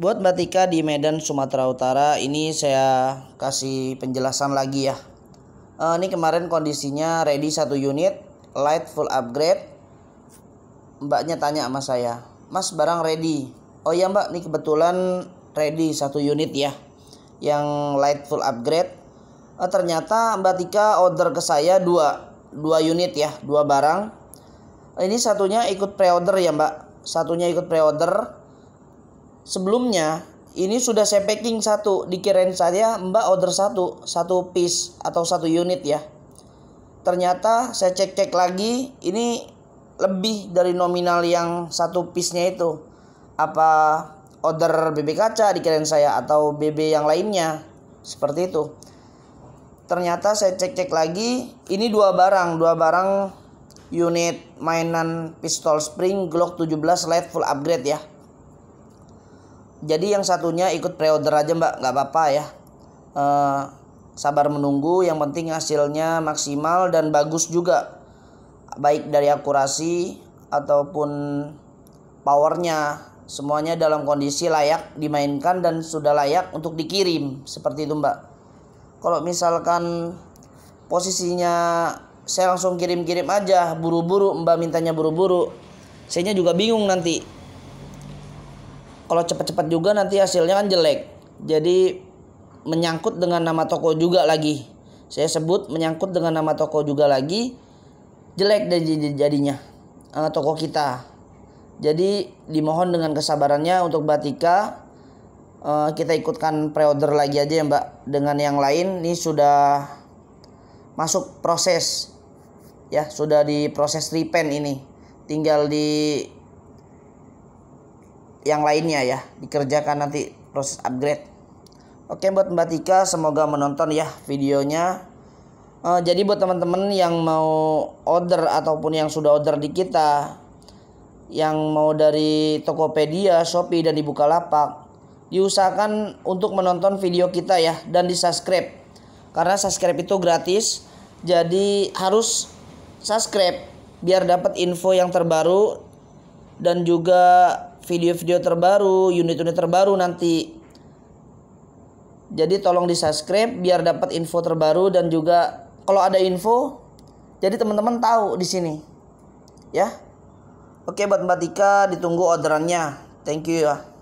Buat Mbak Tika di Medan, Sumatera Utara, ini saya kasih penjelasan lagi ya. Eh, ini kemarin kondisinya ready satu unit, light full upgrade. Mbaknya tanya sama saya, Mas barang ready. Oh ya Mbak, ini kebetulan ready satu unit ya, yang light full upgrade. Eh, ternyata Mbak Tika order ke saya dua, dua unit ya, dua barang. Ini satunya ikut pre-order ya Mbak, satunya ikut pre-order Sebelumnya ini sudah saya packing satu, dikirain saya Mbak order satu, satu piece atau satu unit ya. Ternyata saya cek-cek lagi, ini lebih dari nominal yang satu piece-nya itu. Apa order BB kaca dikirain saya atau BB yang lainnya. Seperti itu. Ternyata saya cek-cek lagi, ini dua barang, dua barang unit mainan pistol spring Glock 17 Light full upgrade ya jadi yang satunya ikut pre-order aja mbak nggak apa-apa ya uh, sabar menunggu yang penting hasilnya maksimal dan bagus juga baik dari akurasi ataupun powernya semuanya dalam kondisi layak dimainkan dan sudah layak untuk dikirim seperti itu mbak kalau misalkan posisinya saya langsung kirim-kirim aja buru-buru mbak mintanya buru-buru saya juga bingung nanti kalau cepat-cepat juga nanti hasilnya kan jelek. Jadi menyangkut dengan nama toko juga lagi. Saya sebut menyangkut dengan nama toko juga lagi jelek dan jadinya uh, toko kita. Jadi dimohon dengan kesabarannya untuk Batika uh, kita ikutkan pre-order lagi aja ya Mbak dengan yang lain ini sudah masuk proses ya sudah diproses repaint ini tinggal di yang lainnya ya dikerjakan nanti proses upgrade oke buat Mbak Tika semoga menonton ya videonya uh, jadi buat teman-teman yang mau order ataupun yang sudah order di kita yang mau dari Tokopedia, Shopee dan di Bukalapak diusahakan untuk menonton video kita ya dan di subscribe karena subscribe itu gratis jadi harus subscribe biar dapat info yang terbaru dan juga video-video terbaru, unit-unit terbaru nanti. Jadi tolong di-subscribe biar dapat info terbaru dan juga kalau ada info jadi teman-teman tahu di sini. Ya. Oke buat Mbak Tika ditunggu orderannya. Thank you ya.